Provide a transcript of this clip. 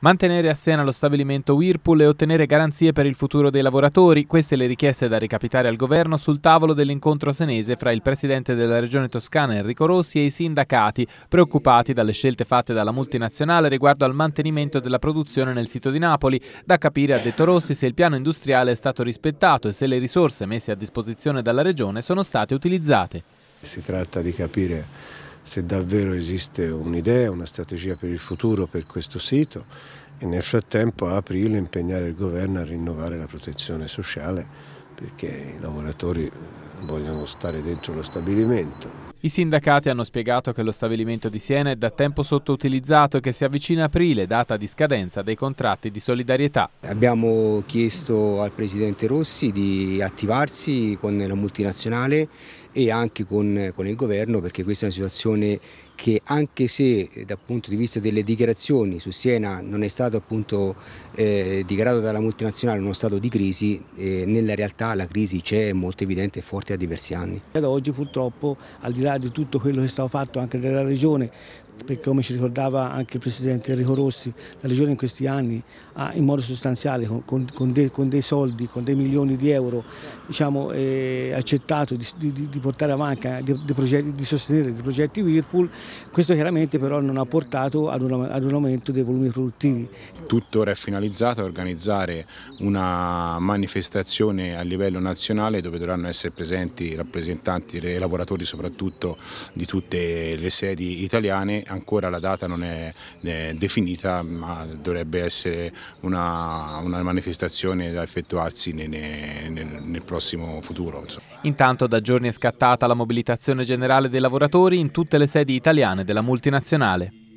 Mantenere a Sena lo stabilimento Whirlpool e ottenere garanzie per il futuro dei lavoratori, queste le richieste da recapitare al governo sul tavolo dell'incontro senese fra il presidente della regione toscana Enrico Rossi e i sindacati, preoccupati dalle scelte fatte dalla multinazionale riguardo al mantenimento della produzione nel sito di Napoli, da capire, ha detto Rossi, se il piano industriale è stato rispettato e se le risorse messe a disposizione dalla regione sono state utilizzate. Si tratta di capire se davvero esiste un'idea, una strategia per il futuro per questo sito e nel frattempo a aprile impegnare il governo a rinnovare la protezione sociale perché i lavoratori vogliono stare dentro lo stabilimento. I sindacati hanno spiegato che lo stabilimento di Siena è da tempo sottoutilizzato e che si avvicina aprile, data di scadenza dei contratti di solidarietà. Abbiamo chiesto al Presidente Rossi di attivarsi con la multinazionale e anche con, con il governo perché questa è una situazione che anche se eh, dal punto di vista delle dichiarazioni su Siena non è stato appunto eh, dichiarato dalla multinazionale uno stato di crisi, eh, nella realtà la crisi c'è, molto evidente e forte da diversi anni. Ad oggi purtroppo al di là di tutto quello che è stato fatto anche dalla Regione perché come ci ricordava anche il Presidente Enrico Rossi, la Regione in questi anni ha in modo sostanziale, con, con, de, con dei soldi, con dei milioni di euro, diciamo, eh, accettato di, di, di, portare avanti, eh, di, progetti, di, sostenere dei progetti Whirlpool, questo chiaramente però non ha portato ad un, ad un aumento dei volumi produttivi. Tutto ora è finalizzato a organizzare una manifestazione a livello nazionale dove dovranno essere presenti i rappresentanti e lavoratori soprattutto di tutte le sedi italiane ancora la data non è definita ma dovrebbe essere una, una manifestazione da effettuarsi nel, nel, nel prossimo futuro. Insomma. Intanto da giorni è scattata la mobilitazione generale dei lavoratori in tutte le sedi italiane della multinazionale.